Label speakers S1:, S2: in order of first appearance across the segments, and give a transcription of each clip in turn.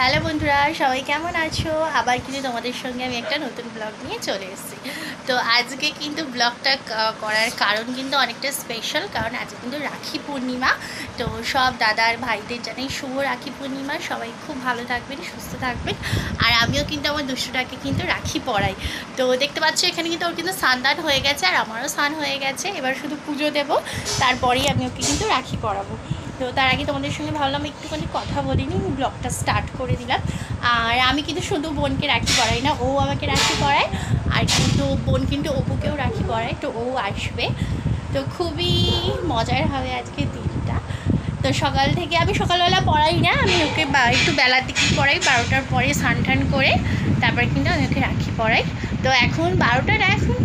S1: hello বন্ধুরা সবাই কেমন আছো আবার কিন্তু তোমাদের সঙ্গে আমি একটা নতুন ব্লগ নিয়ে চলে এসেছি তো আজকে কিন্তু ব্লগটা করার কারণ কিন্তু অনেকটা স্পেশাল কারণ আজকে কিন্তু রাখি পূর্ণিমা তো সব দাদার ভাইদের জানাই শুভ রাখি পূর্ণিমা সবাই খুব ভালো থাকবেন সুস্থ থাকবেন আর আমিও কিন্তু আমার দুষ্টটাকে কিন্তু রাখি পড়াই তো দেখতে পাচ্ছ এখানে কিন্তু ওর কিন্তু স্নান হয়ে গেছে আর আমারও স্নান হয়ে গেছে এবার শুধু পুজো দেব তারপরেই আমি ওকে কিন্তু রাখি পড়াবো তো তার আগে তোমাদের সঙ্গে ভাবলাম একটুখানি কথা বলিনি ব্লগটা স্টার্ট করে দিলাম আর আমি কিন্তু শুধু বোনকে রাখি পড়াই না ও আমাকে রাখি পড়ায় আর কিন্তু বোন কিন্তু অপুকেও রাখি পড়ায় তো ও আসবে তো খুবই মজার হবে আজকে দিনটা তো সকাল থেকে আমি সকালবেলা পড়াই না আমি ওকে একটু বেলার দিকে পড়াই বারোটার পরে স্নান টান করে তারপরে কিন্তু আমি ওকে রাখি পড়াই তো এখন বারোটার না এখন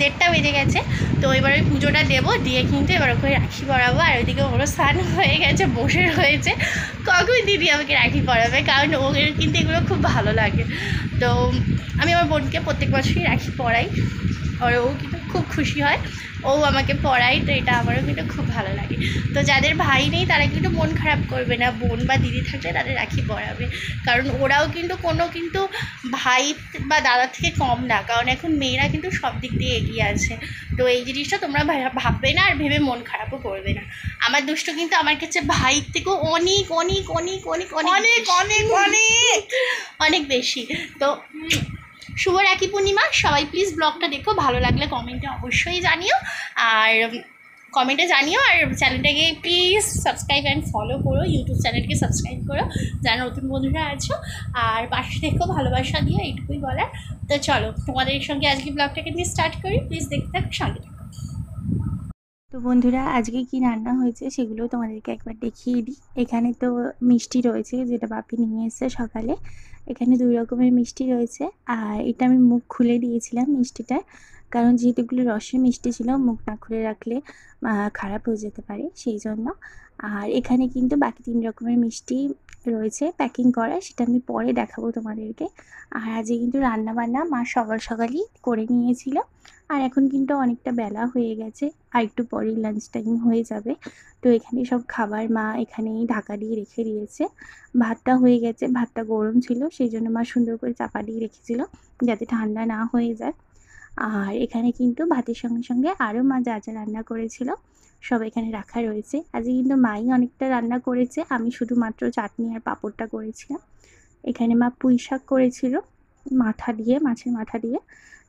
S1: দেড়টা বেজে গেছে তো এবার ওই পুজোটা দেবো দিয়ে কিন্তু এবার ওখানে রাখি পরাবো আর ওইদিকে ওরও স্নান হয়ে গেছে বসে রয়েছে কখন দিদি আমাকে রাখি পরাবে কারণ ওদের কিন্তু এগুলো খুব ভালো লাগে তো আমি আমার বোনকে প্রত্যেক বছরই রাখি পরাই আর ও কিন্তু খুব খুশি হয় ও আমাকে পড়ায় তো এটা আমারও কিন্তু খুব ভালো লাগে তো যাদের ভাই নেই তারা কিন্তু মন খারাপ করবে না বোন বা দিদি থাকলে তাদের রাখি পড়াবে কারণ ওরাও কিন্তু কোনো কিন্তু ভাই বা দাদা থেকে কম না কারণ এখন মেয়েরা কিন্তু সব দিক দিয়ে এগিয়ে আছে তো এই জিনিসটা তোমরা ভাববে না আর ভেবে মন খারাপও করবে না আমার দুষ্ট কিন্তু আমার কাছে ভাইয়ের থেকেও অনেক অনেক অনেক অনেক অনেক অনেক অনেক অনেক অনেক বেশি তো শুভ রাখি পূর্ণিমা সবাই প্লিজ ব্লগটা দেখো ভালো লাগলে কমেন্টে অবশ্যই জানিও আর কমেন্টে জানিও আর চ্যানেলটাকে প্লিজ সাবস্ক্রাইব অ্যান্ড ফলো করো ইউটিউব চ্যানেলকে সাবস্ক্রাইব করো যারা নতুন বন্ধুরা আছো আর পাশে দেখো ভালোবাসা দিও এইটুকুই বলার তো চলো তোমাদের সঙ্গে আজকে ব্লগটাকে নিয়ে স্টার্ট করি প্লিজ দেখতে থাকো সঙ্গে তো বন্ধুরা আজকে কি রান্না হয়েছে সেগুলো তোমাদেরকে একবার দেখিয়ে দিই এখানে তো মিষ্টি রয়েছে যেটা বাপি নিয়ে এসছে সকালে এখানে দুই রকমের মিষ্টি রয়েছে আর এটা আমি মুখ খুলে দিয়েছিলাম মিষ্টিটার কারণ যেহেতুগুলো রসের মিষ্টি ছিল মুখ না খুলে রাখলে খারাপ হয়ে যেতে পারে সেই জন্য আর এখানে কিন্তু বাকি তিন রকমের মিষ্টি রয়েছে প্যাকিং করা সেটা আমি পরে দেখাবো তোমাদেরকে আর আজকে কিন্তু রান্নাবান্না মা সকাল সকালই করে নিয়েছিল আর এখন কিন্তু অনেকটা বেলা হয়ে গেছে আর একটু পরেই লাঞ্চ টাইম হয়ে যাবে তো এখানে সব খাবার মা এখানেই ঢাকা দিয়ে রেখে দিয়েছে ভাতটা হয়ে গেছে ভাতটা গরম ছিল সেই জন্য মা সুন্দর করে চাপা দিয়ে রেখেছিল যাতে ঠান্ডা না হয়ে যায় আর এখানে কিন্তু ভাতের সঙ্গে সঙ্গে আরও মা যা যা রান্না করেছিল সব এখানে রাখা রয়েছে আজকে কিন্তু মাই অনেকটা রান্না করেছে আমি শুধুমাত্র চাটনি আর পাঁপড়টা করেছিলাম এখানে মা পুঁই শাক করেছিল মাথা দিয়ে মাছের মাথা দিয়ে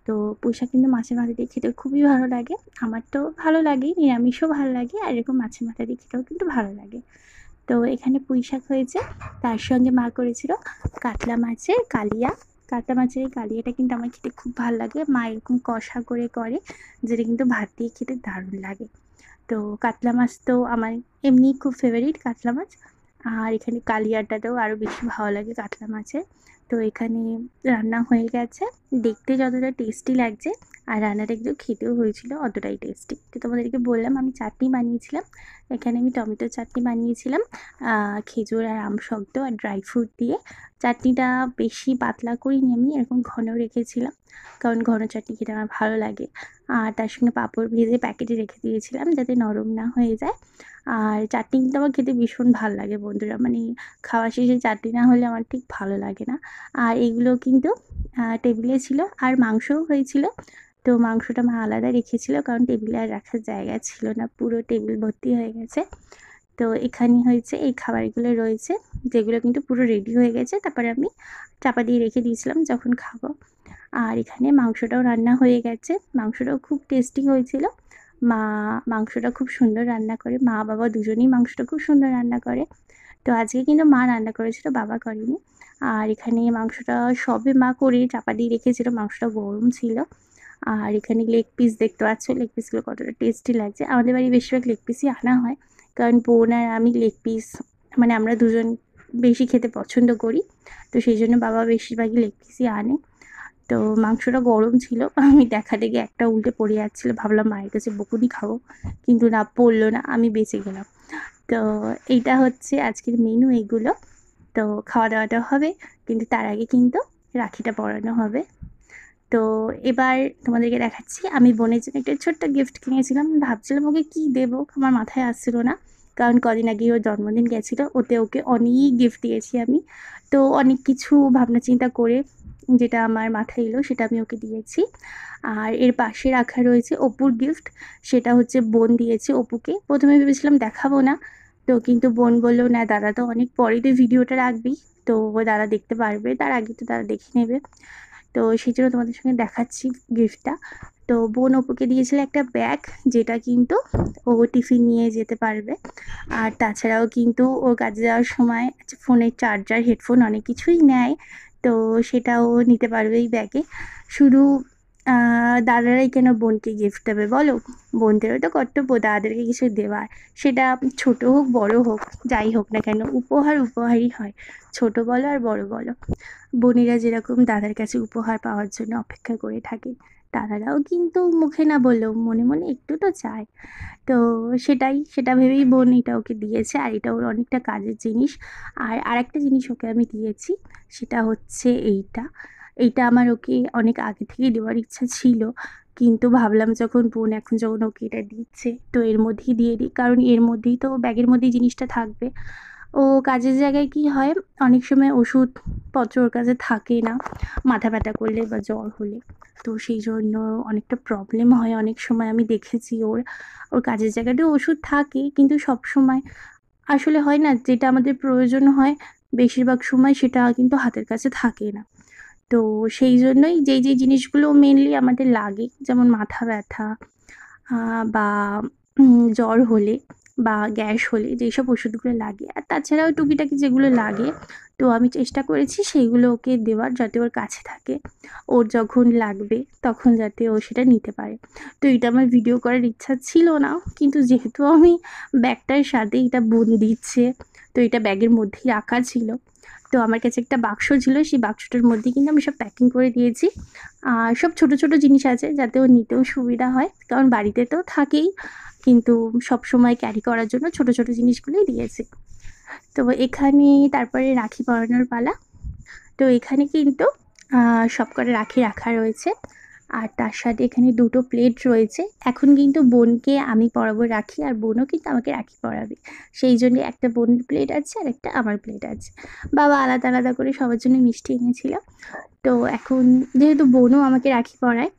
S1: তো পুঁইশাক কিন্তু মাছের মাথা দিয়ে খেতে খুবই ভালো লাগে আমার তো ভালো লাগে নিরামিষও ভালো লাগে আর এরকম মাছের মাথা দিয়ে খেতেও কিন্তু ভালো লাগে তো এখানে পুঁইশাক হয়েছে তার সঙ্গে মা করেছিল কাতলা মাছের কালিয়া কাটা মাছের এই কালিয়াটা কিন্তু আমার খেতে খুব ভালো লাগে মা এরকম কষা করে করে যেটা কিন্তু ভাত দিয়ে খেতে দারুণ লাগে তো কাতলা মাছ তো আমার এমনি খুব ফেভারিট কাতলা মাছ আর এখানে কালিয়াটাতেও আরও বেশি ভালো লাগে কাতলা মাছের তো এখানে রান্না হয়ে গেছে দেখতে যতটা টেস্টি লাগছে আর রান্নাটা একটু খেতেও হয়েছিল অতটাই টেস্টি তো তোমাদেরকে বললাম আমি চাটনি বানিয়েছিলাম এখানে আমি টমেটো চাটনি বানিয়েছিলাম খেজুর আর আম শক্ত আর ড্রাই ফ্রুট দিয়ে চাটনিটা বেশি পাতলা করিনি আমি এরকম ঘন রেখেছিলাম কারণ ঘন চাটনি খেতে আমার ভালো লাগে আর তার সঙ্গে পাঁপড় ভেজে প্যাকেটে রেখে দিয়েছিলাম যাতে নরম না হয়ে যায় আর চাটনি কিন্তু আমার খেতে ভীষণ ভালো লাগে বন্ধুরা মানে খাওয়া শেষে চাটনি না হলে আমার ঠিক ভালো লাগে না আর এগুলো কিন্তু টেবিলে ছিল আর মাংসও হয়েছিল তো মাংসটা মা আলাদা রেখেছিল কারণ টেবিলে আর রাখার জায়গা ছিল না পুরো টেবিল ভর্তি হয়ে গেছে তো এখানে হয়েছে এই খাবারগুলো রয়েছে যেগুলো কিন্তু পুরো রেডি হয়ে গেছে তারপরে আমি চাপা দিয়ে রেখে দিয়েছিলাম যখন খাবো আর এখানে মাংসটাও রান্না হয়ে গেছে মাংসটাও খুব টেস্টি হয়েছিল মা মাংসটা খুব সুন্দর রান্না করে মা বাবা দুজনেই মাংসটা খুব সুন্দর রান্না করে তো আজকে কিন্তু মা রান্না করেছিল বাবা করেনি আর এখানে মাংসটা সবে মা করে চাপা দিয়ে রেখেছিল মাংসটা গরম ছিল আর এখানে লেগ পিস দেখতে পাচ্ছ লেগ পিসগুলো কতটা টেস্টি লাগছে আমাদের বাড়ি বেশিরভাগ লেগ পিসই আনা হয় কারণ বোন আর আমি লেগ পিস মানে আমরা দুজন বেশি খেতে পছন্দ করি তো সেই জন্য বাবা বেশিরভাগই লেগ পিসই আনে তো মাংসটা গরম ছিল আমি দেখা দেখে একটা উল্টে পড়ে যাচ্ছিলো ভাবলাম মায়ের কাছে বকুনি খাবো কিন্তু না পড়লো না আমি বেঁচে গেলাম তো এইটা হচ্ছে আজকের মেনু এইগুলো তো খাওয়া দাওয়াটা হবে কিন্তু তার আগে কিন্তু রাখিটা পরানো হবে তো এবার তোমাদেরকে দেখাচ্ছি আমি বোনের জন্য একটা ছোট্ট গিফট কিনেছিলাম ভাবছিলাম ওকে কি দেবো আমার মাথায় আসছিল না কারণ কদিন আগে ওর জন্মদিন গেছিলো ওতে ওকে অনেক গিফট দিয়েছি আমি তো অনেক কিছু ভাবনা চিন্তা করে যেটা আমার মাথায় এলো সেটা আমি ওকে দিয়েছি আর এর পাশে রাখা রয়েছে অপুর গিফট সেটা হচ্ছে বোন দিয়েছে অপুকে প্রথমে ভেবেছিলাম দেখাবো না তো কিন্তু বোন বললো না দাদা তো অনেক পরে তো ভিডিওটা রাখবি তো দাদা দেখতে পারবে তার আগে তো দাদা দেখে নেবে তো সেই জন্য তোমাদের সঙ্গে দেখাচ্ছি গিফটটা তো বোন ওপোকে দিয়েছিল একটা ব্যাগ যেটা কিন্তু ও টিফিন নিয়ে যেতে পারবে আর তাছাড়াও কিন্তু ও কাজে যাওয়ার সময় ফোনের চার্জার হেডফোন অনেক কিছুই নেয় তো সেটাও নিতে পারবে এই ব্যাগে শুধু দাদারাই কেন বোনকে গিফট দেবে বলো বোনদেরও তো কর্তব্য দাদাদেরকে কিছু দেওয়ার সেটা ছোট হোক বড় হোক যাই হোক না কেন উপহার উপহারই হয় ছোট বলো আর বড় বলো বোনেরা যেরকম দাদার কাছে উপহার পাওয়ার জন্য অপেক্ষা করে থাকে তারারাও কিন্তু মুখে না বললেও মনে মনে একটু তো চায় তো সেটাই সেটা ভেবেই বোন এটা ওকে দিয়েছে আর এটা ওর অনেকটা কাজের জিনিস আর আরেকটা জিনিস ওকে আমি দিয়েছি সেটা হচ্ছে এইটা এইটা আমার ওকে অনেক আগে থেকে দেওয়ার ইচ্ছা ছিল কিন্তু ভাবলাম যখন বোন এখন যখন ওকে এটা দিচ্ছে তো এর মধ্যেই দিয়ে দিই কারণ এর মধ্যেই তো ব্যাগের মধ্যেই জিনিসটা থাকবে ও কাজের জায়গায় কি হয় অনেক সময় ওষুধপত্র ওর কাছে থাকে না মাথা ব্যথা করলে বা জ্বর হলে তো সেই জন্য অনেকটা প্রবলেম হয় অনেক সময় আমি দেখেছি ওর ওর কাজের জায়গাতে ওষুধ থাকে কিন্তু সব সময় আসলে হয় না যেটা আমাদের প্রয়োজন হয় বেশিরভাগ সময় সেটা কিন্তু হাতের কাছে থাকে না তো সেই জন্যই যেই যেই জিনিসগুলো মেনলি আমাদের লাগে যেমন মাথা ব্যথা বা জ্বর হলে বা গ্যাস হলে যেসব ওষুধগুলো লাগে আর তাছাড়াও টুকিটাকি যেগুলো লাগে তো আমি চেষ্টা করেছি সেইগুলো ওকে দেওয়ার যাতে ওর কাছে থাকে ওর যখন লাগবে তখন যাতে ও সেটা নিতে পারে তো এটা আমার ভিডিও করার ইচ্ছা ছিল না কিন্তু যেহেতু আমি ব্যাগটার সাথে এটা বলে দিচ্ছে তো এটা ব্যাগের মধ্যেই রাখা ছিল তো আমার কাছে একটা বাক্স ছিল সেই বাক্সটার মধ্যে কিন্তু আমি সব প্যাকিং করে দিয়েছি আর সব ছোট ছোট জিনিস আছে যাতে ও নিতেও সুবিধা হয় কারণ বাড়িতে তো থাকেই কিন্তু সব সময় ক্যারি করার জন্য ছোট ছোট জিনিসগুলোই দিয়েছে তো এখানে তারপরে রাখি পরানোর পালা তো এখানে কিন্তু সবকটা রাখি রাখা রয়েছে আর তার সাথে এখানে দুটো প্লেট রয়েছে এখন কিন্তু বোনকে আমি পরাবো রাখি আর বোনও কিন্তু আমাকে রাখি পরাবে সেই জন্যে একটা বোনের প্লেট আছে আর একটা আমার প্লেট আছে বাবা আলাদা আলাদা করে সবার জন্য মিষ্টি এনেছিল তো এখন যেহেতু বোনও আমাকে রাখি পরায়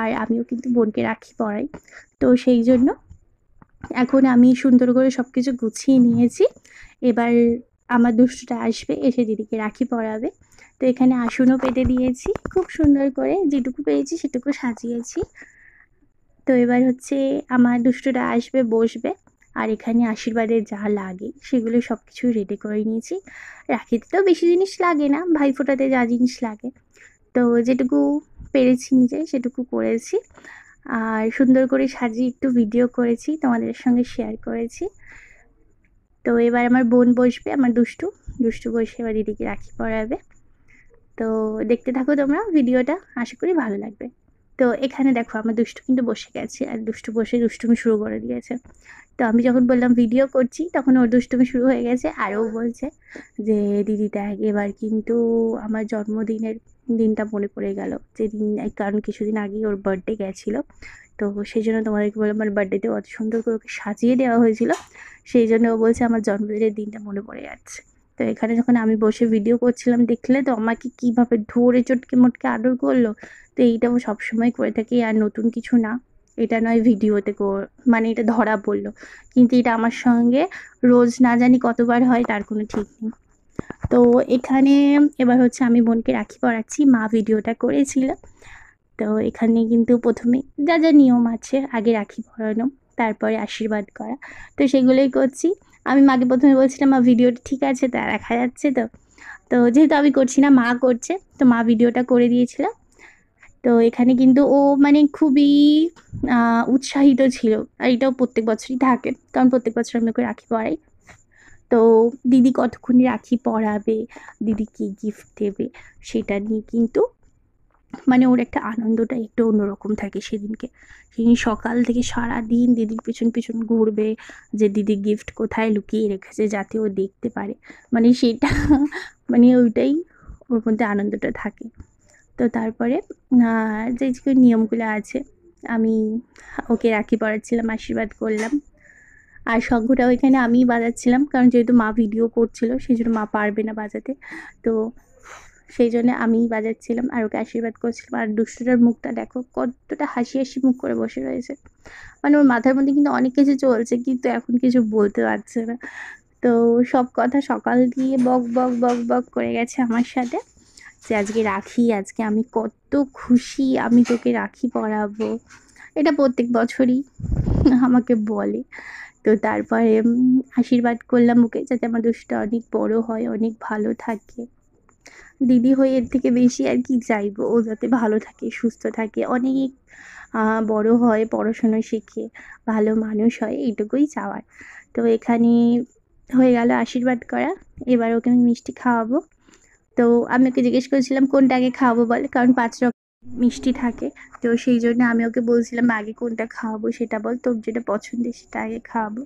S1: আর আমিও কিন্তু বোনকে রাখি পরাই তো সেই জন্য এখন আমি সুন্দর করে সব কিছু গুছিয়ে নিয়েছি এবার আমার দুষ্টুটা আসবে এসে দিদিকে রাখি পরাবে তো এখানে আসনও পেতে দিয়েছি খুব সুন্দর করে যেটুকু পেয়েছি সেটুকু সাজিয়েছি তো এবার হচ্ছে আমার দুষ্টুটা আসবে বসবে আর এখানে আশীর্বাদের যা লাগে সেগুলো সব কিছু রেডি করে নিয়েছি রাখিতে তো বেশি জিনিস লাগে না ভাইফোঁটাতে যা জিনিস লাগে তো যেটুকু পেরেছি নিজে সেটুকু করেছি আর সুন্দর করে সাজিয়ে একটু ভিডিও করেছি তোমাদের সঙ্গে শেয়ার করেছি তো এবার আমার বোন বসবে আমার দুষ্টু দুষ্টু বসে এবার দিদিকে রাখি পরাবে তো দেখতে থাকো তোমরা ভিডিওটা আশা করি ভালো লাগবে তো এখানে দেখো আমার দুষ্টু কিন্তু বসে গেছে আর দুষ্টু বসে দুষ্টুমি শুরু করে দিয়েছে তো আমি যখন বললাম ভিডিও করছি তখন ওর দুষ্টুমি শুরু হয়ে গেছে আরও বলছে যে দিদি দেখ এবার কিন্তু আমার জন্মদিনের দিনটা মনে পড়ে গেল যেদিন কারণ কিছুদিন আগেই ওর বার্থডে গেছিলো তো সেই জন্য তোমাদেরকে বললাম আমার বার্থডেতে অত সুন্দর করে ওকে সাজিয়ে দেওয়া হয়েছিল সেই জন্য ও বলছে আমার জন্মদিনের দিনটা মনে পড়ে যাচ্ছে তো এখানে যখন আমি বসে ভিডিও করছিলাম দেখলে তো আমাকে কিভাবে ধরে চটকে মটকে আদর করলো তো এইটা ও সবসময় করে থাকি আর নতুন কিছু না এটা নয় ভিডিওতে মানে এটা ধরা পড়লো কিন্তু এটা আমার সঙ্গে রোজ না জানি কতবার হয় তার কোনো ঠিক নেই তো এখানে এবার হচ্ছে আমি বোনকে রাখি পড়াচ্ছি মা ভিডিওটা করেছিল তো এখানে কিন্তু প্রথমে যা যা নিয়ম আছে আগে রাখি পড়ানো তারপরে আশীর্বাদ করা তো সেগুলোই করছি আমি মাকে প্রথমে বলছিলাম মা ভিডিওটা ঠিক আছে তা দেখা যাচ্ছে তো তো যেহেতু আমি করছি না মা করছে তো মা ভিডিওটা করে দিয়েছিল তো এখানে কিন্তু ও মানে খুবই উৎসাহিত ছিল আর এটাও প্রত্যেক বছরই থাকে কারণ প্রত্যেক বছর আমি ওকে রাখি পড়াই তো দিদি কতক্ষণ রাখি পরাবে দিদি কী গিফট দেবে সেটা নিয়ে কিন্তু মানে ওর একটা আনন্দটা একটু অন্যরকম থাকে সেদিনকে সেদিন সকাল থেকে সারা দিন দিদির পিছন পিছন ঘুরবে যে দিদি গিফট কোথায় লুকিয়ে রেখেছে যাতে ও দেখতে পারে মানে সেটা মানে ওইটাই ওর মধ্যে আনন্দটা থাকে তো তারপরে যে নিয়মগুলো আছে আমি ওকে রাখি পড়াচ্ছিলাম আশীর্বাদ করলাম আর শঙ্খটা ওইখানে আমিই বাজাচ্ছিলাম কারণ যেহেতু মা ভিডিও করছিল সেই জন্য মা পারবে না বাজাতে তো সেই জন্য আমি বাজাচ্ছিলাম আর ওকে আশীর্বাদ করছিলাম আর দুষ্টুটার মুখটা দেখো কতটা হাসি হাসি মুখ করে বসে রয়েছে মানে ওর মাথার মধ্যে কিন্তু অনেক কিছু চলছে কিন্তু এখন কিছু বলতে পারছে না তো সব কথা সকাল দিয়ে বক বক বক বক করে গেছে আমার সাথে যে আজকে রাখি আজকে আমি কত খুশি আমি তোকে রাখি পরাবো এটা প্রত্যেক বছরই আমাকে বলে তো তারপরে আশীর্বাদ করলাম ওকে যাতে আমার দোষটা অনেক বড় হয় অনেক ভালো থাকে দিদি হয়ে এর থেকে বেশি আর কি চাইবো ও যাতে ভালো থাকে সুস্থ থাকে অনেক বড় হয় পড়াশুনো শিখে ভালো মানুষ হয় এইটুকুই চাওয়ার তো এখানে হয়ে গেল আশীর্বাদ করা এবার ওকে আমি মিষ্টি খাওয়াবো তো আমি ওকে জিজ্ঞেস করেছিলাম কোনটা আগে খাওয়াবো বলে কারণ পাঁচ রকম মিষ্টি থাকে তো সেই জন্য আমি ওকে বলছিলাম আগে কোনটা খাওয়াবো সেটা বল তোর যেটা পছন্দের সেটা আগে খাওয়াবো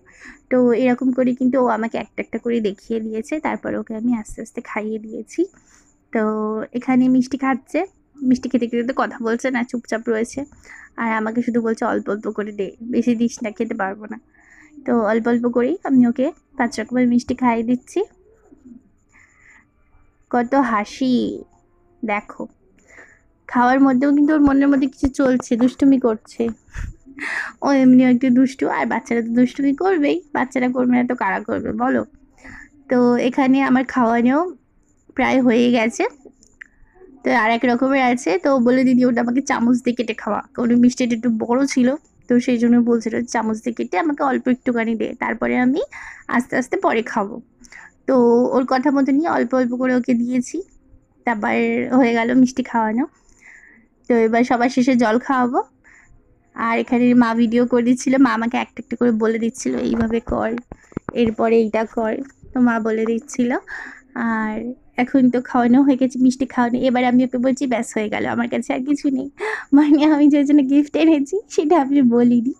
S1: তো এরকম করে কিন্তু ও আমাকে একটা একটা করে দেখিয়ে দিয়েছে তারপর ওকে আমি আস্তে আস্তে খাইয়ে দিয়েছি তো এখানে মিষ্টি খাচ্ছে মিষ্টি খেতে খেতে তো কথা বলছে না চুপচাপ রয়েছে আর আমাকে শুধু বলছে অল্প অল্প করে দে বেশি দিস না খেতে পারবো না তো অল্প অল্প করেই আমি ওকে পাঁচ রকমের মিষ্টি খাইয়ে দিচ্ছি কত হাসি দেখো খাওয়ার মধ্যেও কিন্তু ওর মনের মধ্যে কিছু চলছে দুষ্টুমি করছে ও এমনিও একটু দুষ্টু আর বাচ্চারা তো দুষ্টুমি করবেই বাচ্চারা করবে না তো কারা করবে বলো তো এখানে আমার খাওয়ানো প্রায় হয়ে গেছে তো আর এক রকমের আছে তো বলে দিদি ওটা আমাকে চামচ দিয়ে কেটে খাওয়া কোনো মিষ্টিটা একটু বড় ছিল তো সেই জন্য বলছিল চামচ দিয়ে কেটে আমাকে অল্প একটুখানি দে তারপরে আমি আস্তে আস্তে পরে খাবো তো ওর কথা মতো নিয়ে অল্প অল্প করে ওকে দিয়েছি তারপর হয়ে গেল মিষ্টি খাওয়ানো তো এবার সবার শেষে জল খাওয়াবো আর এখানে মা ভিডিও করে দিচ্ছিলো মা আমাকে একটা একটা করে বলে দিচ্ছিল এইভাবে কর এরপরে এইটা কর তো মা বলে দিচ্ছিল আর এখন তো খাওয়ানো হয়ে গেছে মিষ্টি খাওয়ানো এবার আমি ওকে বলছি ব্যাস হয়ে গেল আমার কাছে আর কিছু নেই মানে আমি যে জন্য গিফট এনেছি সেটা আমি বলিনি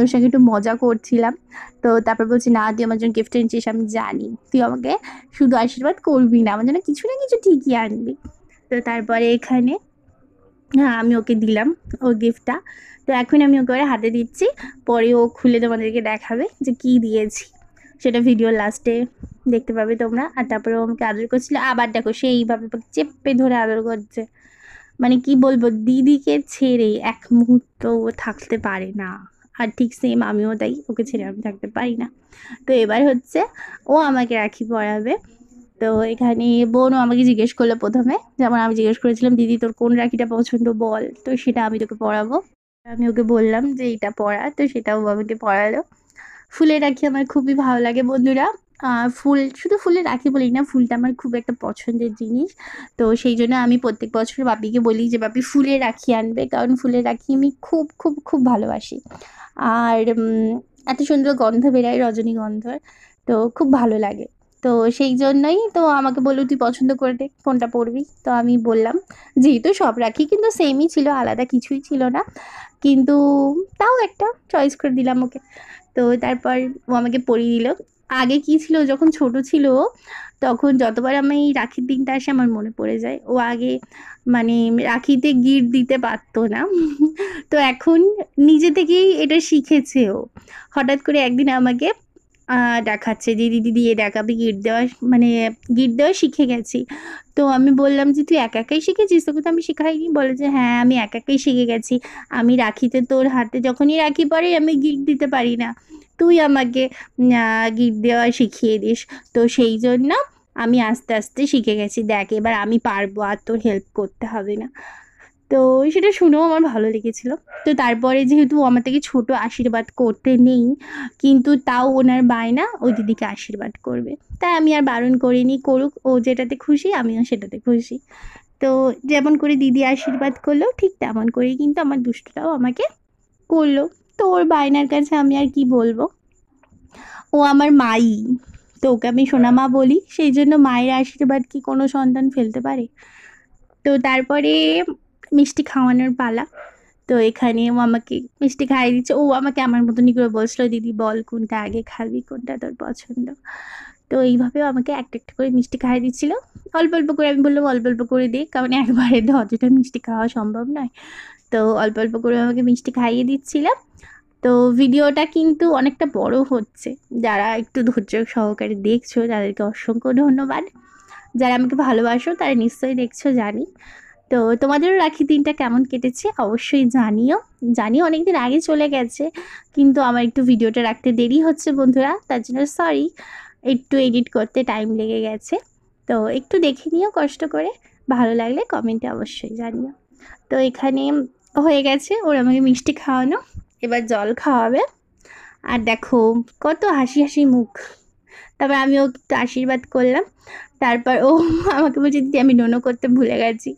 S1: ওর সঙ্গে একটু মজা করছিলাম তো তারপর বলছি না তুই আমার জন্য গিফট এনেছিস আমি জানি তুই আমাকে শুধু আশীর্বাদ করবি না আমার জন্য কিছু না কিছু ঠিকই আনবি তো তারপরে এখানে হ্যাঁ, আমি ওকে দিলাম ও গিফটটা তো এখন আমি ওকে হাতে দিচ্ছি পরে ও খুলে তোমাদেরকে দেখাবে যে কি দিয়েছি সেটা ভিডিও লাস্টে দেখতে পাবে তোমরা আর তারপরে ও আমাকে আদর করছিল আবার দেখো সেইভাবে চেপে ধরে আদর করছে মানে কি বলবো দিদিকে ছেড়ে এক মুহূর্ত ও থাকতে পারে না আর ঠিক সেম আমিও তাই ওকে ছেড়ে আমি থাকতে পারি না তো এবার হচ্ছে ও আমাকে রাখি পড়াবে তো এখানে বোনও আমাকে জিজ্ঞেস করলো প্রথমে যেমন আমি জিজ্ঞেস করেছিলাম দিদি তোর কোন রাখিটা পছন্দ বল তো সেটা আমি তোকে পড়াবো আমি ওকে বললাম যে এটা পড়া তো সেটাও আমাকে পড়ালো ফুলের রাখি আমার খুবই ভালো লাগে বন্ধুরা ফুল শুধু ফুলে রাখি বলি না ফুলটা আমার খুব একটা পছন্দের জিনিস তো সেই জন্য আমি প্রত্যেক বছর বাপিকে বলি যে বাপি ফুলে রাখি আনবে কারণ ফুলের রাখি আমি খুব খুব খুব ভালোবাসি আর এত সুন্দর গন্ধ বেরায় রজনীগন্ধার তো খুব ভালো লাগে তো সেই জন্যই তো আমাকে বললো তুই পছন্দ করে দেখ কোনটা পড়বি তো আমি বললাম যেহেতু সব রাখি কিন্তু সেমই ছিল আলাদা কিছুই ছিল না কিন্তু তাও একটা চয়েস করে দিলাম ওকে তো তারপর ও আমাকে পড়িয়ে দিল আগে কি ছিল যখন ছোট ছিল তখন যতবার আমি রাখির দিনটা আসে আমার মনে পড়ে যায় ও আগে মানে রাখিতে গিট দিতে পারতো না তো এখন নিজে থেকেই এটা শিখেছে ও হঠাৎ করে একদিন আমাকে দেখাচ্ছে দিদি দিদি এ দেখাবি গিট দেওয়া মানে গিট দেওয়া শিখে গেছি তো আমি বললাম যে তুই একা একাই শিখেছিস তোকে তো আমি শেখাইনি বলে যে হ্যাঁ আমি একা একাই শিখে গেছি আমি রাখিতে তোর হাতে যখনই রাখি পরে আমি গিট দিতে পারি না তুই আমাকে গিট দেওয়া শিখিয়ে দিস তো সেই জন্য আমি আস্তে আস্তে শিখে গেছি দেখ এবার আমি পারবো আর তোর হেল্প করতে হবে না তো সেটা শুনেও আমার ভালো লেগেছিল তো তারপরে যেহেতু আমার থেকে ছোট আশীর্বাদ করতে নেই কিন্তু তাও ওনার বায়না ওই দিদিকে আশীর্বাদ করবে তাই আমি আর বারণ করিনি করুক ও যেটাতে খুশি আমিও সেটাতে খুশি তো যেমন করে দিদি আশীর্বাদ করলো ঠিক তেমন করে কিন্তু আমার দুষ্টটাও আমাকে করলো তো ওর বায়নার কাছে আমি আর কি বলবো ও আমার মাই তো ওকে আমি সোনামা বলি সেই জন্য মায়ের আশীর্বাদ কি কোনো সন্তান ফেলতে পারে তো তারপরে মিষ্টি খাওয়ানোর পালা তো এখানে ও আমাকে মিষ্টি খাইয়ে দিচ্ছে ও আমাকে আমার মতনই করে বলছিল দিদি বল কোনটা আগে খাবি কোনটা তোর পছন্দ তো এইভাবে আমাকে একটা একটা করে মিষ্টি খাইয়ে দিচ্ছিল অল্প অল্প করে আমি বললাম অল্প অল্প করে দিই কারণ একবারে তো অতটা মিষ্টি খাওয়া সম্ভব নয় তো অল্প অল্প করে আমাকে মিষ্টি খাইয়ে দিচ্ছিল তো ভিডিওটা কিন্তু অনেকটা বড় হচ্ছে যারা একটু ধৈর্য সহকারে দেখছো তাদেরকে অসংখ্য ধন্যবাদ যারা আমাকে ভালোবাসো তারা নিশ্চয়ই দেখছো জানি তো তোমাদেরও রাখি দিনটা কেমন কেটেছে অবশ্যই জানিও জানি অনেক দিন আগে চলে গেছে কিন্তু আমার একটু ভিডিওটা রাখতে দেরি হচ্ছে বন্ধুরা তার জন্য সরি একটু এডিট করতে টাইম লেগে গেছে তো একটু দেখে নিও কষ্ট করে ভালো লাগলে কমেন্টে অবশ্যই জানিও তো এখানে হয়ে গেছে ওর আমাকে মিষ্টি খাওয়ানো এবার জল খাওয়াবে আর দেখো কত হাসি হাসি মুখ তারপর আমি ওকে একটু আশীর্বাদ করলাম তারপর ও আমাকে বলছে দিদি আমি নোনো করতে ভুলে গেছি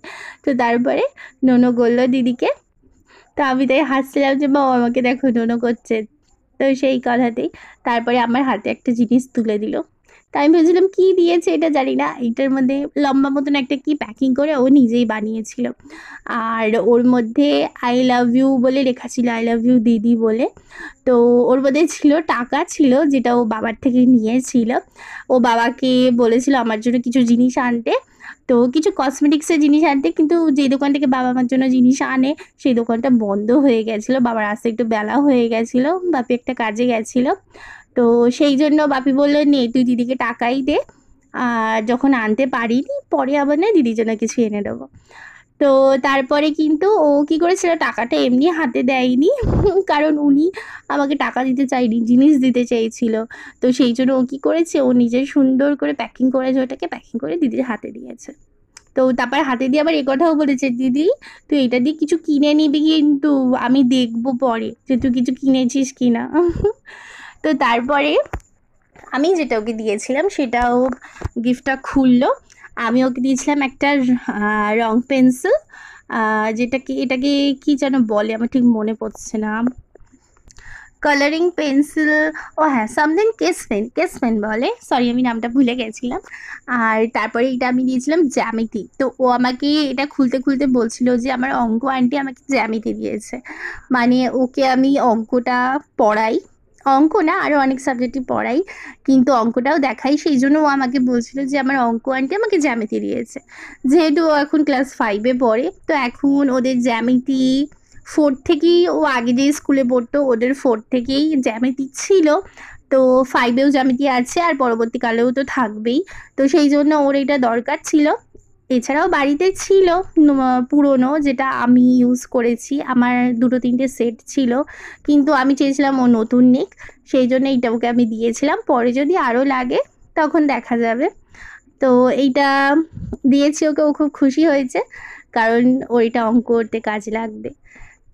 S1: তো তারপরে নোনো করলো দিদিকে তো আমি তাই হাসছিলাম যে বাবা আমাকে দেখো নোনো করছে তো সেই কথাতেই তারপরে আমার হাতে একটা জিনিস তুলে দিল তাই আমি ভেবেছিলাম কি দিয়েছে এটা জানি না এটার মধ্যে লম্বা মতন একটা কি প্যাকিং করে ও নিজেই বানিয়েছিল আর ওর মধ্যে আই লাভ ইউ বলে লেখা ছিল আই লাভ ইউ দিদি বলে তো ওর মধ্যে ছিল টাকা ছিল যেটা ও বাবার থেকে নিয়েছিল ও বাবাকে বলেছিল আমার জন্য কিছু জিনিস আনতে তো কিছু কসমেটিক্সের জিনিস আনতে কিন্তু যে দোকান থেকে বাবা আমার জন্য জিনিস আনে সেই দোকানটা বন্ধ হয়ে গেছিলো বাবার আসতে একটু বেলা হয়ে গেছিলো বাপি একটা কাজে গেছিলো তো সেই জন্য বাপি বললো নে তুই দিদিকে টাকাই দে আর যখন আনতে পারিনি পরে আবার না দিদির জন্য কিছু এনে দেবো তো তারপরে কিন্তু ও কি করেছিল টাকাটা এমনি হাতে দেয়নি কারণ উনি আমাকে টাকা দিতে চাইনি জিনিস দিতে চাইছিল তো সেই জন্য ও কী করেছে ও নিজে সুন্দর করে প্যাকিং করেছে ওটাকে প্যাকিং করে দিদির হাতে দিয়েছে তো তারপরে হাতে দিয়ে আবার এ কথাও বলেছে দিদি তুই এটা দিয়ে কিছু কিনে নিবি কিন্তু আমি দেখবো পরে যে তুই কিছু কিনেছিস কিনা তো তারপরে আমি যেটা ওকে দিয়েছিলাম সেটাও গিফটটা খুললো আমি ওকে দিয়েছিলাম একটা রং পেন্সিল যেটা কি এটাকে কি যেন বলে আমার ঠিক মনে পড়ছে না কালারিং পেন্সিল ও হ্যাঁ something case pen case pen বলে সরি আমি নামটা ভুলে গেছিলাম আর তারপরে এটা আমি দিয়েছিলাম জ্যামিতি তো ও আমাকে এটা খুলতে খুলতে বলছিল যে আমার অঙ্ক আন্টি আমাকে জ্যামিতি দিয়েছে মানে ওকে আমি অঙ্কটা পড়াই অঙ্ক না আরও অনেক সাবজেক্টই পড়াই কিন্তু অঙ্কটাও দেখাই সেই জন্য ও আমাকে বলছিল যে আমার অঙ্ক আনটি আমাকে জ্যামিতি দিয়েছে যেহেতু ও এখন ক্লাস ফাইভে পড়ে তো এখন ওদের জ্যামিতি ফোর থেকেই ও আগে যে স্কুলে পড়তো ওদের ফোর থেকেই জ্যামিতি ছিল তো ফাইভেও জ্যামিতি আছে আর পরবর্তীকালেও তো থাকবেই তো সেই জন্য ওর এটা দরকার ছিল এছাড়াও বাড়িতে ছিল পুরনো যেটা আমি ইউজ করেছি আমার দুটো তিনটে সেট ছিল কিন্তু আমি চেয়েছিলাম ও নতুন নিক সেই জন্য এইটা ওকে আমি দিয়েছিলাম পরে যদি আরও লাগে তখন দেখা যাবে তো এইটা দিয়েছি ওকে ও খুব খুশি হয়েছে কারণ ওইটা অঙ্ক করতে কাজে লাগবে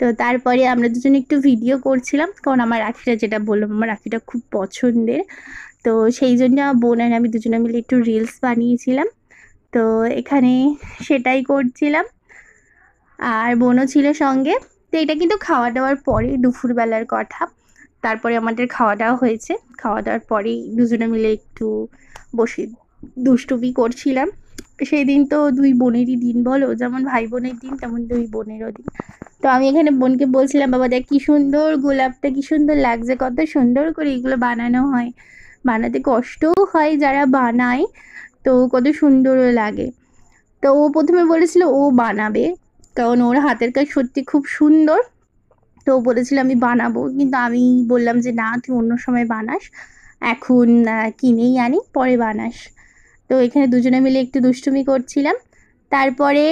S1: তো তারপরে আমরা দুজন একটু ভিডিও করছিলাম কারণ আমার রাখিটা যেটা বললাম আমার রাখিটা খুব পছন্দের তো সেই জন্য বোন আর আমি দুজনে মিলে একটু রিলস বানিয়েছিলাম তো এখানে সেটাই করছিলাম আর বোনও ছিল সঙ্গে তো এটা কিন্তু খাওয়া দাওয়ার পরে দুপুরবেলার কথা তারপরে আমাদের খাওয়া দাওয়া হয়েছে খাওয়া দাওয়ার পরেই দুজনে মিলে একটু বসে দুষ্টুমি করছিলাম সেই দিন তো দুই বোনেরই দিন বলো যেমন ভাই বোনের দিন তেমন দুই বোনেরও দিন তো আমি এখানে বোনকে বলছিলাম বাবা দেখ কী সুন্দর গোলাপটা কী সুন্দর লাগছে কত সুন্দর করে এগুলো বানানো হয় বানাতে কষ্টও হয় যারা বানায় তো কত সুন্দর লাগে তো ও প্রথমে বলেছিল ও বানাবে কারণ ওর হাতের কাজ সত্যি খুব সুন্দর তো বলেছিল আমি বানাবো কিন্তু আমি বললাম যে না তুই অন্য সময় বানাস এখন কিনেই আনি পরে বানাস তো এখানে দুজনে মিলে একটু দুষ্টুমি করছিলাম তারপরে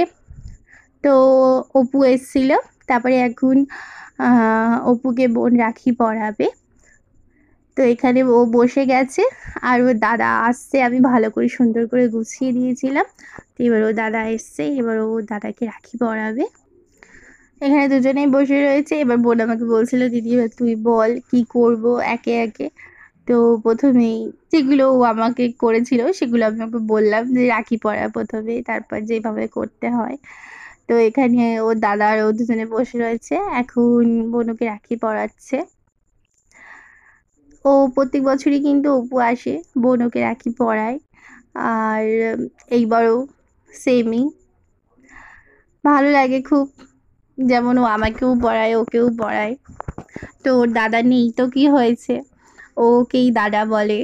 S1: তো অপু এসছিল তারপরে এখন অপুকে বোন রাখি পড়াবে তো এখানে ও বসে গেছে আর ওর দাদা আসছে আমি ভালো করে সুন্দর করে গুছিয়ে দিয়েছিলাম তো এবার ও দাদা এসছে এবার ও দাদাকে রাখি পরাবে এখানে দুজনেই বসে রয়েছে এবার বোন আমাকে বলছিল দিদি এবার তুই বল কি করব একে একে তো প্রথমেই যেগুলো ও আমাকে করেছিল সেগুলো আমি ওকে বললাম যে রাখি পড়া প্রথমে তারপর যেভাবে করতে হয় তো এখানে ওর দাদা আর ও দুজনে বসে রয়েছে এখন বোনকে রাখি পড়াচ্ছে ও প্রত্যেক বছরই কিন্তু অপু আসে বোন ওকে রাখি পড়ায় আর এইবারও সেমই ভালো লাগে খুব যেমন ও আমাকেও পড়ায় ওকেও পড়ায় তো ওর দাদা নেই তো কি হয়েছে ও ওকেই দাদা বলে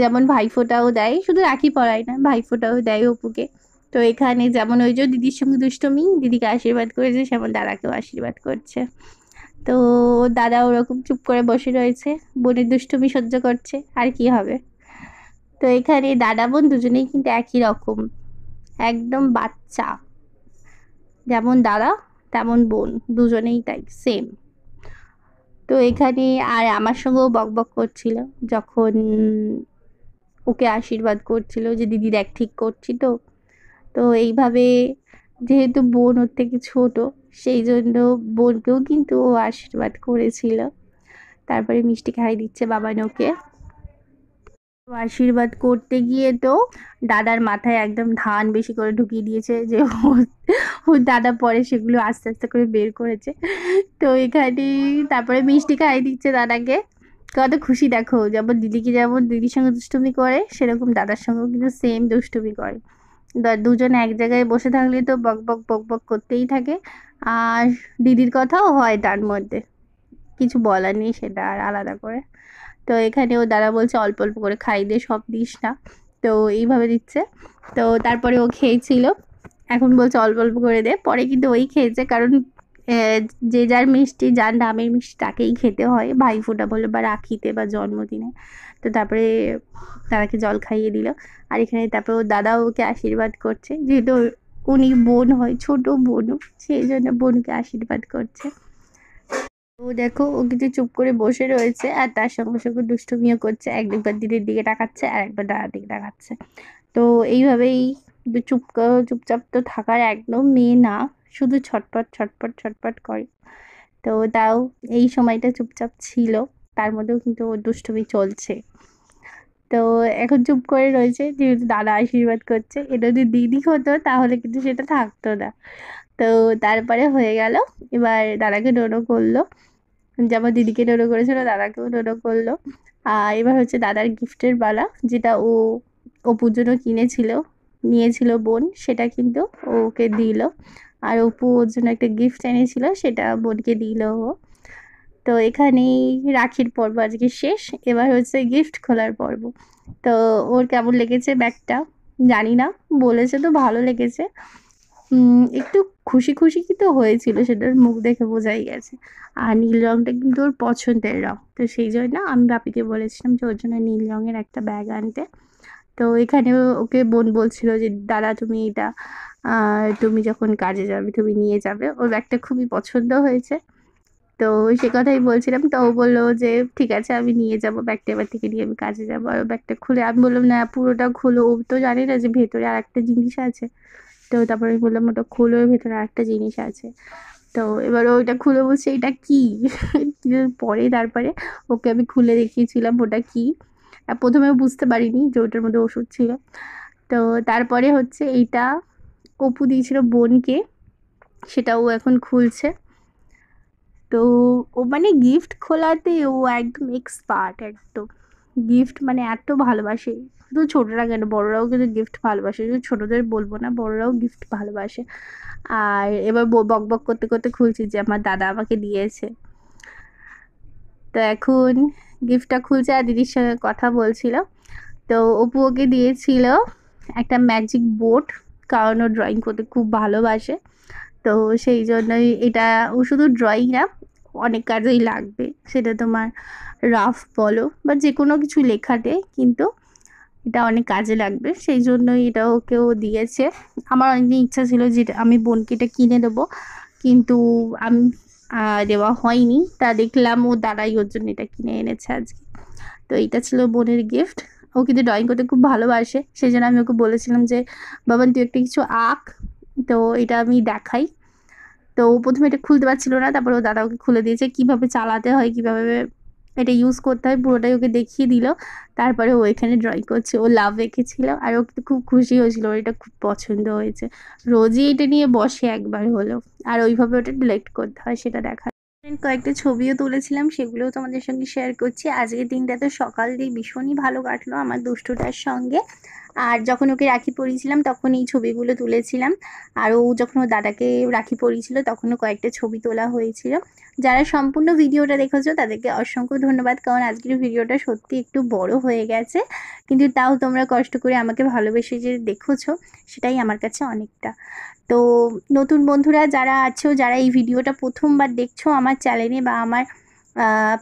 S1: যেমন ভাইফোঁটাও দেয় শুধু রাখি পড়ায় না ভাইফোঁটাও দেয় অপুকে তো এখানে যেমন ওই যে দিদির সঙ্গে দুষ্টমি দিদিকে আশীর্বাদ করেছে সেমন দাদাকেও আশীর্বাদ করছে তো দাদা ওরকম চুপ করে বসে রয়েছে বোনের দুষ্টুমি সহ্য করছে আর কি হবে তো এখানে দাদা বোন দুজনেই কিন্তু একই রকম একদম বাচ্চা যেমন দাদা তেমন বোন দুজনেই তাই সেম তো এখানে আর আমার সঙ্গেও বক বক করছিল যখন ওকে আশীর্বাদ করছিল যে দিদি দেখ ঠিক করছি তো তো এইভাবে যেহেতু বোন ওর থেকে ছোটো সেই জন্য বোনকেও কিন্তু ও আশীর্বাদ করেছিল তারপরে মিষ্টি খাই দিচ্ছে নোকে আশীর্বাদ করতে গিয়ে তো দাদার মাথায় একদম ধান বেশি করে ঢুকিয়ে দিয়েছে যে ও দাদা পরে সেগুলো আস্তে আস্তে করে বের করেছে তো এখানে তারপরে মিষ্টি খাই দিচ্ছে দাদাকে কত খুশি দেখো যেমন দিদিকে যেমন দিদির সঙ্গে দুষ্টুমি করে সেরকম দাদার সঙ্গেও কিন্তু সেম দুষ্টুমি করে দুজন এক জায়গায় বসে থাকলে তো বক বক বক বক করতেই থাকে আর দিদির কথাও হয় তার মধ্যে কিছু বলার নেই সেটা আর আলাদা করে তো এখানে ও দাদা বলছে অল্প অল্প করে খাই দিয়ে সব দিস না তো এইভাবে দিচ্ছে তো তারপরে ও খেয়েছিল এখন বলছে অল্প অল্প করে দে পরে কিন্তু ওই খেয়েছে কারণ যে যার মিষ্টি যার নামের মিষ্টি তাকেই খেতে হয় ভাই ফোটা বলো বা রাখিতে বা জন্মদিনে তো তারপরে দাদাকে জল খাইয়ে দিল আর এখানে তারপরে ওর দাদা ওকে আশীর্বাদ করছে যেহেতু উনি বোন হয় ছোট বোনও সেই জন্য বোনকে আশীর্বাদ করছে ও দেখো ও কিন্তু চুপ করে বসে রয়েছে আর তার সঙ্গে সঙ্গে দুষ্টুমিও করছে এক দুবার দিদির দিকে টাকাচ্ছে আর একবার দাদার দিকে টাকাচ্ছে তো এইভাবেই চুপ চুপচাপ তো থাকার একদম মেয়ে না শুধু ছটপট ছটপট ছটপট করে তো তাও এই সময়টা চুপচাপ ছিল তার মধ্যেও কিন্তু ওর দুষ্টুমি চলছে তো এখন চুপ করে রয়েছে যেহেতু দাদা আশীর্বাদ করছে এটা যদি দিদি হতো তাহলে কিন্তু সেটা থাকতো না তো তারপরে হয়ে গেল এবার দাদাকে ডোনো করলো যেমন দিদিকে ডোনো করেছিল দাদাকেও ডোনো করলো আর এবার হচ্ছে দাদার গিফটের বালা যেটা ও অপুর জন্য কিনেছিল নিয়েছিল বোন সেটা কিন্তু ওকে দিল আর অপু ওর জন্য একটা গিফট এনেছিল সেটা বোনকে দিল ও তো এখানেই রাখির পর্ব আজকে শেষ এবার হচ্ছে গিফট খোলার পর্ব তো ওর কেমন লেগেছে ব্যাগটা জানি না বলেছে তো ভালো লেগেছে একটু খুশি খুশি কি তো হয়েছিল সেটার মুখ দেখে বোঝাই গেছে আর নীল রঙটা কিন্তু ওর পছন্দের রঙ তো সেই জন্য আমি বাপিকে বলেছিলাম যে ওর জন্য নীল রঙের একটা ব্যাগ আনতে তো এখানে ওকে বোন বলছিল যে দাদা তুমি এটা তুমি যখন কাজে যাবে তুমি নিয়ে যাবে ওর ব্যাগটা খুবই পছন্দ হয়েছে তো সে কথাই বলছিলাম তো ও বললো যে ঠিক আছে আমি নিয়ে যাব ব্যাগটা এবার থেকে নিয়ে আমি কাজে যাবো আর ব্যাগটা খুলে আমি বললাম না পুরোটা খুলো ও তো জানি না যে ভেতরে আর একটা জিনিস আছে তো তারপরে আমি বললাম ওটা খুলো ভেতরে আর একটা জিনিস আছে তো এবার ওইটা খুলে বলছে এটা কী পরে তারপরে ওকে আমি খুলে দেখিয়েছিলাম ওটা কি প্রথমে বুঝতে পারিনি যে ওটার মধ্যে ওষুধ ছিল তো তারপরে হচ্ছে এইটা অপু দিয়েছিল বোনকে সেটাও এখন খুলছে তো ও মানে গিফট খোলাতে ও একদম এক্সপার্ট একদম গিফট মানে এত ভালোবাসে শুধু ছোটরা কেন বড়রাও কিন্তু গিফট ভালোবাসে শুধু ছোটদের বলবো না বড়রাও গিফট ভালোবাসে আর এবার বক বক করতে করতে খুলছি যে আমার দাদা আমাকে দিয়েছে তো এখন গিফটটা খুলছে আর দিদির সঙ্গে কথা বলছিল তো অপু ওকে দিয়েছিল একটা ম্যাজিক বোর্ড কারণ ও ড্রয়িং করতে খুব ভালোবাসে তো সেই জন্যই এটা ও শুধু ড্রয়িং না অনেক কাজেই লাগবে সেটা তোমার রাফ বলো বা যে কোনো কিছু লেখাতে কিন্তু এটা অনেক কাজে লাগবে সেই জন্যই এটা ওকেও দিয়েছে আমার অনেকদিন ইচ্ছা ছিল যে আমি বোনকে এটা কিনে দেবো কিন্তু আমি দেওয়া হয়নি তা দেখলাম ও দাদাই ওর জন্য এটা কিনে এনেছে আজকে তো এটা ছিল বোনের গিফট ও কিন্তু ড্রয়িং করতে খুব ভালোবাসে সেই জন্য আমি ওকে বলেছিলাম যে বাবান তুই একটা কিছু আঁক তো এটা আমি দেখাই তো প্রথমে এটা খুলতে পারছিল না তারপর ও দাদা ওকে খুলে দিয়েছে কিভাবে চালাতে হয় কিভাবে এটা ইউজ করতে হয় পুরোটাই ওকে দেখিয়ে দিল তারপরে ও এখানে ড্রয়িং করছে ও লাভ রেখেছিল আর ও কিন্তু খুব খুশি হয়েছিল ওর এটা খুব পছন্দ হয়েছে রোজই এটা নিয়ে বসে একবার হলো আর ওইভাবে ওটা ডিলেক্ট করতে হয় সেটা দেখা কয়েকটা ছবিও তুলেছিলাম সেগুলোও তোমাদের সঙ্গে শেয়ার করছি আজকের দিনটা তো সকাল দিয়ে ভীষণই ভালো কাটলো আমার দুষ্টুটার সঙ্গে আর যখন ওকে রাখি পরিয়েছিলাম তখন এই ছবিগুলো তুলেছিলাম আর ও যখন ওর দাদাকে রাখি পরিয়েছিল তখনও কয়েকটা ছবি তোলা হয়েছিল যারা সম্পূর্ণ ভিডিওটা দেখেছো তাদেরকে অসংখ্য ধন্যবাদ কারণ আজকের ভিডিওটা সত্যি একটু বড় হয়ে গেছে কিন্তু তাও তোমরা কষ্ট করে আমাকে ভালোবেসে যে দেখেছো সেটাই আমার কাছে অনেকটা তো নতুন বন্ধুরা যারা আছো যারা এই ভিডিওটা প্রথমবার দেখছো আমার চ্যানেলে বা আমার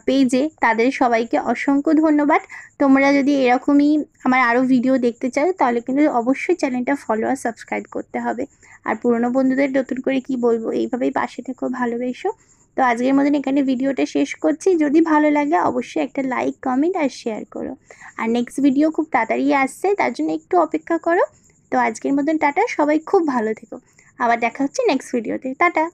S1: পেজে তাদের সবাইকে অসংখ্য ধন্যবাদ তোমরা যদি এরকমই আমার আরও ভিডিও দেখতে চাও তাহলে কিন্তু অবশ্যই চ্যানেলটা ফলো আর সাবস্ক্রাইব করতে হবে আর পুরনো বন্ধুদের নতুন করে কি বলবো এইভাবেই পাশে থেকো ভালোবেসো তো আজকের মতন এখানে ভিডিওটা শেষ করছি যদি ভালো লাগে অবশ্যই একটা লাইক কমেন্ট আর শেয়ার করো আর নেক্সট ভিডিও খুব তাড়াতাড়ি আসছে তার জন্য একটু অপেক্ষা করো তো আজকের মতন টাটা সবাই খুব ভালো থেকো আবার দেখা হচ্ছে নেক্সট ভিডিওতে টাটা